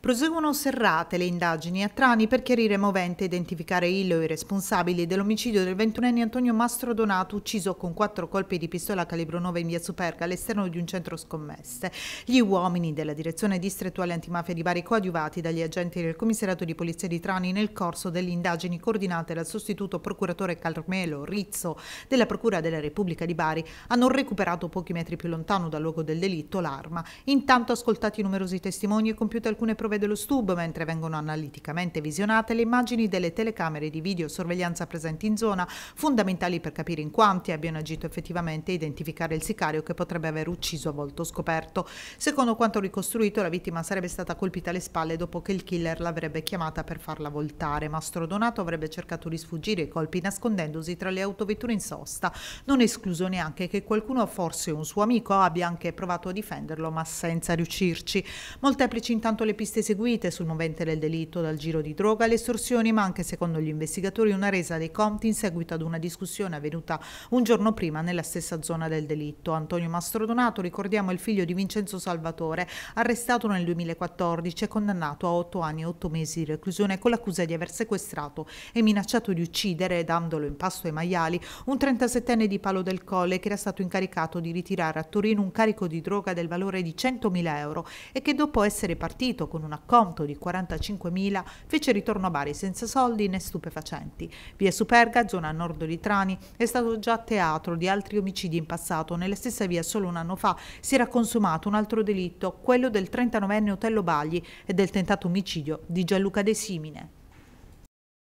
Proseguono serrate le indagini a Trani per chiarire movente e identificare il o i responsabili dell'omicidio del 21enne Antonio Mastro Donato ucciso con quattro colpi di pistola calibro 9 in via Superga all'esterno di un centro scommesse. Gli uomini della direzione distrettuale antimafia di Bari coadiuvati dagli agenti del commissariato di polizia di Trani nel corso delle indagini coordinate dal sostituto procuratore Carmelo Rizzo della Procura della Repubblica di Bari hanno recuperato pochi metri più lontano dal luogo del delitto l'arma. Intanto ascoltati numerosi testimoni e compiute alcune provocazioni provvede lo STUB mentre vengono analiticamente visionate le immagini delle telecamere di videosorveglianza presenti in zona, fondamentali per capire in quanti abbiano agito effettivamente e identificare il sicario che potrebbe aver ucciso a volto scoperto. Secondo quanto ricostruito, la vittima sarebbe stata colpita alle spalle dopo che il killer l'avrebbe chiamata per farla voltare. Mastro Donato avrebbe cercato di sfuggire ai colpi nascondendosi tra le autovetture in sosta. Non escluso neanche che qualcuno, forse un suo amico, abbia anche provato a difenderlo ma senza riuscirci. Molteplici intanto le piste eseguite sul movente del delitto dal giro di droga, alle estorsioni, ma anche secondo gli investigatori una resa dei conti in seguito ad una discussione avvenuta un giorno prima nella stessa zona del delitto. Antonio Mastrodonato, ricordiamo, è il figlio di Vincenzo Salvatore, arrestato nel 2014 e condannato a 8 anni e 8 mesi di reclusione con l'accusa di aver sequestrato e minacciato di uccidere, dandolo in pasto ai maiali, un 37enne di Palo del Colle che era stato incaricato di ritirare a Torino un carico di droga del valore di 100.000 euro e che dopo essere partito con un un acconto di 45.000, fece ritorno a Bari senza soldi né stupefacenti. Via Superga, zona nord di Trani, è stato già teatro di altri omicidi in passato. Nella stessa via solo un anno fa si era consumato un altro delitto, quello del 39enne Otello Bagli e del tentato omicidio di Gianluca De Simine.